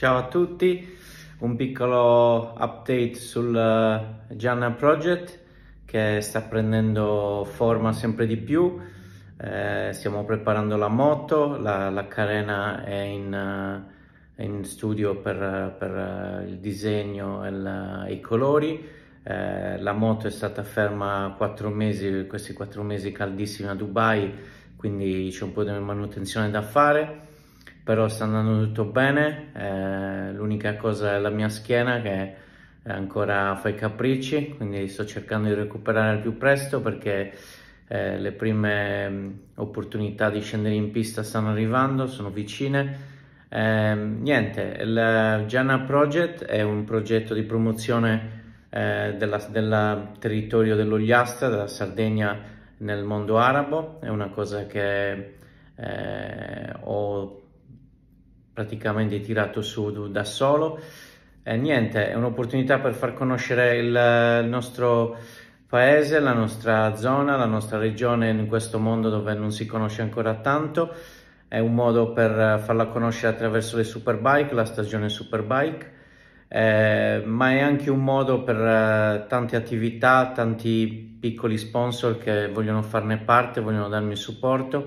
Ciao a tutti, un piccolo update sul eh, Gianna Project che sta prendendo forma sempre di più. Eh, stiamo preparando la moto, la, la carena è in, uh, in studio per, per eh, il disegno e la, i colori. Eh, la moto è stata ferma 4 mesi, questi 4 mesi caldissimi a Dubai, quindi c'è un po' di manutenzione da fare però sta andando tutto bene, eh, l'unica cosa è la mia schiena che ancora fa i capricci, quindi sto cercando di recuperare al più presto perché eh, le prime mm, opportunità di scendere in pista stanno arrivando, sono vicine. Eh, niente, il Gianna Project è un progetto di promozione eh, del territorio dell'Ogliastra, della Sardegna nel mondo arabo, è una cosa che eh, praticamente tirato su da solo. Eh, niente, è un'opportunità per far conoscere eh, il, nostro paese, la nostra zona, la nostra regione in questo mondo dove non si conosce ancora tanto. È un modo per eh, farla conoscere attraverso le superbike, la stagione superbike, eh, ma è anche un modo per eh, tante attività, tanti piccoli sponsor che vogliono farne parte, vogliono darmi supporto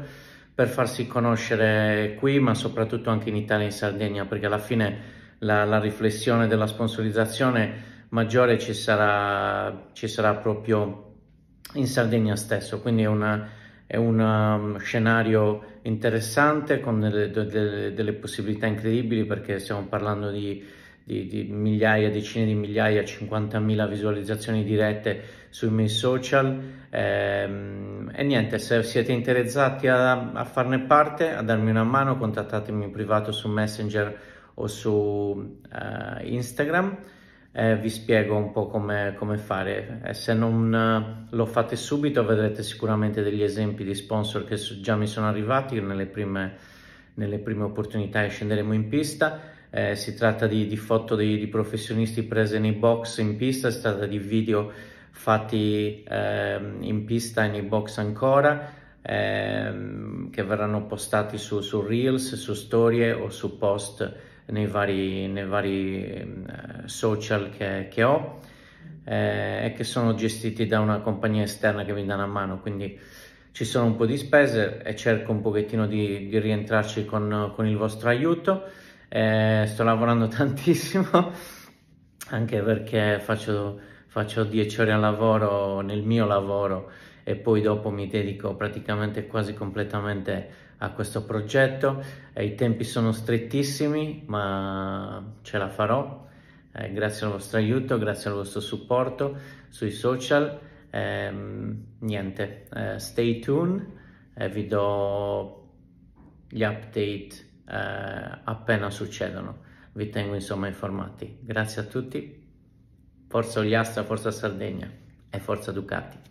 per farsi conoscere qui, ma soprattutto anche in Italia e in Sardegna, perché alla fine la, la riflessione della sponsorizzazione maggiore ci sarà, ci sarà proprio in Sardegna stesso, quindi è, una, è un um, scenario interessante con delle, delle, delle possibilità incredibili perché stiamo parlando di di, di migliaia, decine di migliaia, 50.000 visualizzazioni dirette sui miei social ehm, e niente, se siete interessati a, a, farne parte, a darmi una mano, contattatemi in privato su Messenger o su eh, Instagram. Eh, vi spiego un po' come, come fare. Eh, se non eh, lo fate subito vedrete sicuramente degli esempi di sponsor che so, già mi sono arrivati nelle prime nelle prime opportunità e scenderemo in pista. Eh, si tratta di, di foto di, di, professionisti prese nei box in pista, si tratta di video fatti eh, in pista e nei box ancora, ehm, che verranno postati su, su, Reels, su storie o su post nei vari, nei vari ehm, social che, che ho eh, e che sono gestiti da una compagnia esterna che mi dà una mano, quindi ci sono un po' di spese e cerco un pochettino di, di rientrarci con, con, il vostro aiuto. Eh, sto lavorando tantissimo, anche perché faccio, faccio 10 ore al lavoro nel mio lavoro e poi dopo mi dedico praticamente quasi completamente a questo progetto. Eh, I tempi sono strettissimi, ma ce la farò. Eh, grazie al vostro aiuto, grazie al vostro supporto sui social. Ehm, niente, eh, stay tuned, eh, vi do gli update eh, appena succedono. Vi tengo insomma informati. Grazie a tutti. Forza Oliastra, forza Sardegna e forza Ducati.